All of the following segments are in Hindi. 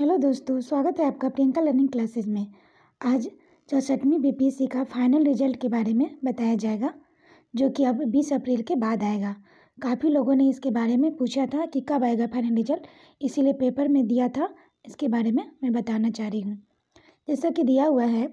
हेलो दोस्तों स्वागत है आपका प्रियंका लर्निंग क्लासेस में आज चौसठवीं बीपीएससी का फाइनल रिजल्ट के बारे में बताया जाएगा जो कि अब बीस अप्रैल के बाद आएगा काफ़ी लोगों ने इसके बारे में पूछा था कि कब आएगा फाइनल रिजल्ट इसीलिए पेपर में दिया था इसके बारे में मैं बताना चाह रही हूँ जैसा कि दिया हुआ है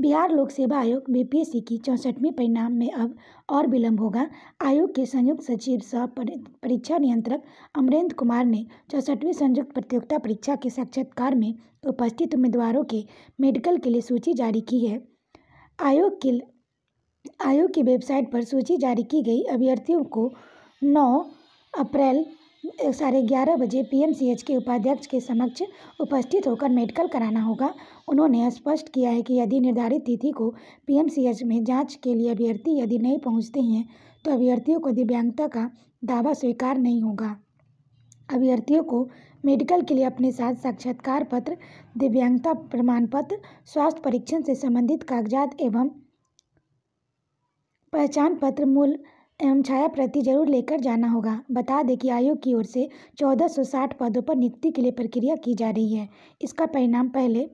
बिहार लोक सेवा आयोग बीपीएससी की चौंसठवीं परिणाम में अब और विलंब होगा आयोग के संयुक्त सचिव सह परीक्षा नियंत्रक अमरेंद्र कुमार ने चौंसठवीं संयुक्त प्रतियोगिता परीक्षा के साक्षात्कार में उपस्थित उम्मीदवारों के मेडिकल के लिए सूची जारी की है आयोग के आयोग की वेबसाइट पर सूची जारी की गई अभ्यर्थियों को नौ अप्रैल साढ़े ग्यारह बजे पीएमसीएच के उपाध्यक्ष के समक्ष उपस्थित होकर मेडिकल कराना होगा उन्होंने स्पष्ट किया है कि यदि निर्धारित तिथि को पीएमसीएच में जांच के लिए अभ्यर्थी यदि नहीं पहुंचते हैं तो अभ्यर्थियों को दिव्यांगता का दावा स्वीकार नहीं होगा अभ्यर्थियों को मेडिकल के लिए अपने साथ साक्षात्कार पत्र दिव्यांगता प्रमाण पत्र स्वास्थ्य परीक्षण से संबंधित कागजात एवं पहचान पत्र मूल एवं छाया प्रति जरूर लेकर जाना होगा बता दें कि आयोग की ओर से चौदह सौ साठ पदों पर नियुक्ति के लिए प्रक्रिया की जा रही है इसका परिणाम पहले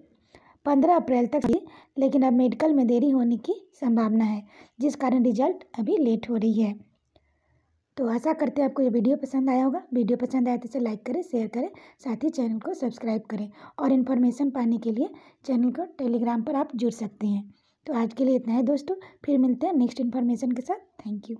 पंद्रह अप्रैल तक लेकिन अब मेडिकल में देरी होने की संभावना है जिस कारण रिजल्ट अभी लेट हो रही है तो आशा करते हैं आपको ये वीडियो पसंद आया होगा वीडियो पसंद आया तो इसे लाइक करें शेयर करें साथ ही चैनल को सब्सक्राइब करें और इन्फॉर्मेशन पाने के लिए चैनल को टेलीग्राम पर आप जुड़ सकते हैं तो आज के लिए इतना है दोस्तों फिर मिलते हैं नेक्स्ट इन्फॉर्मेशन के साथ थैंक यू